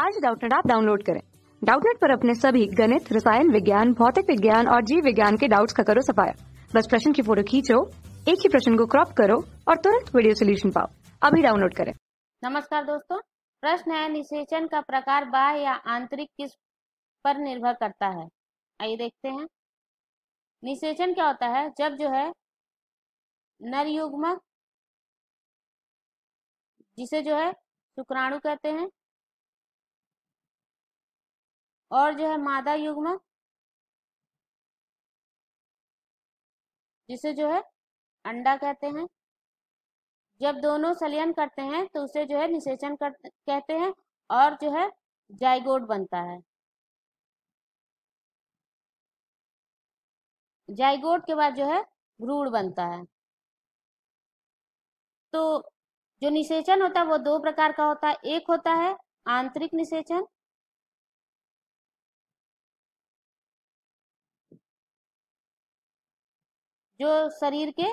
आज डाउटनेट आप डाउनलोड करें डाउटनेट पर अपने सभी गणित रसायन विज्ञान भौतिक विज्ञान और जीव विज्ञान के डाउट्स का करो सफाया बस प्रश्न की फोटो खींचो एक ही प्रश्न को क्रॉप करो और तुरंत वीडियो सोल्यूशन पाओ अभी डाउनलोड करें नमस्कार दोस्तों प्रश्न है निषेचन का प्रकार बाह या आंतरिक किस पर निर्भर करता है आइए देखते हैं निषेचन क्या होता है जब जो है नरयुग्मक जिसे जो है शुक्राणु कहते हैं और जो है मादा युग्म जिसे जो है अंडा कहते हैं जब दोनों सलियन करते हैं तो उसे जो है निषेचन कहते हैं और जो है जायगोड बनता है जायगोड के बाद जो है भ्रूण बनता है तो जो निषेचन होता है वो दो प्रकार का होता है एक होता है आंतरिक निषेचन जो शरीर के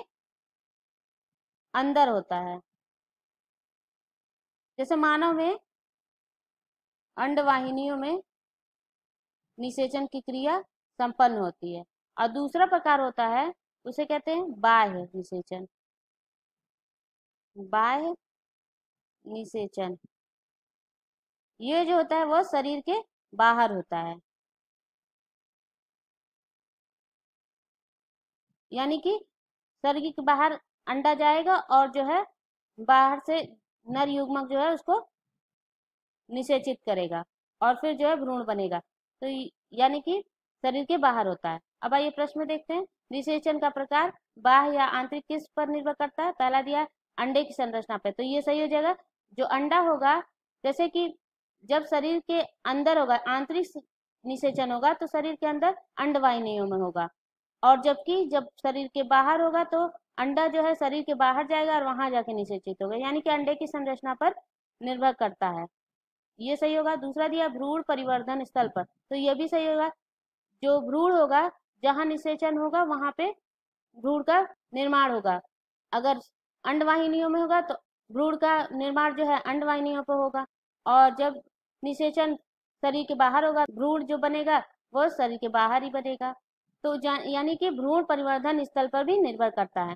अंदर होता है जैसे मानव में अंडवाहिनियों में निषेचन की क्रिया संपन्न होती है और दूसरा प्रकार होता है उसे कहते हैं बाह्य निषेचन बाह्य निषेचन ये जो होता है वह शरीर के बाहर होता है यानी कि सर्गी के बाहर अंडा जाएगा और जो है बाहर से नर युग्मक जो है उसको निषेचित करेगा और फिर जो है भ्रूण बनेगा तो यानी कि शरीर के बाहर होता है अब आइए प्रश्न देखते हैं निषेचन का प्रकार बाह या आंतरिक किस पर निर्भर करता है पहला दिया अंडे की संरचना पर तो ये सही हो जाएगा जो अंडा होगा जैसे कि जब शरीर के अंदर होगा आंतरिक निषेचन होगा तो शरीर के अंदर अंडवाहिनियों में होगा और जबकि जब शरीर के बाहर होगा तो अंडा जो है शरीर के बाहर जाएगा और वहां जाके निषेचित होगा यानी कि अंडे की संरचना पर निर्भर करता है ये सही होगा दूसरा दिया भ्रूण परिवर्धन स्थल पर तो यह भी सही होगा जो भ्रूण होगा जहाँ निषेचन होगा वहां पे भ्रूण का निर्माण होगा अगर अंडवाहिनियों में होगा तो भ्रूण का निर्माण जो है अंडवाहिनियों पर होगा और जब निषेचन शरीर के बाहर होगा भ्रूण जो बनेगा वो शरीर के बाहर ही बनेगा तो यानी कि भ्रूण परिवर्धन स्थल पर भी निर्भर करता है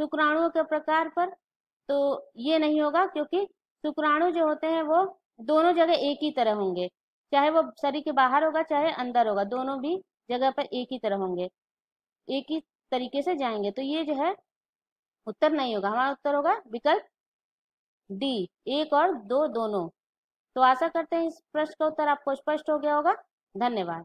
शुक्राणुओं के प्रकार पर तो ये नहीं होगा क्योंकि शुक्राणु जो होते हैं वो दोनों जगह एक ही तरह होंगे चाहे वो शरीर के बाहर होगा चाहे अंदर होगा दोनों भी जगह पर एक ही तरह होंगे एक ही तरीके से जाएंगे तो ये जो है उत्तर नहीं होगा हमारा उत्तर होगा विकल्प डी एक और दो दोनों तो आशा करते हैं इस प्रश्न का उत्तर आपको स्पष्ट हो गया होगा धन्यवाद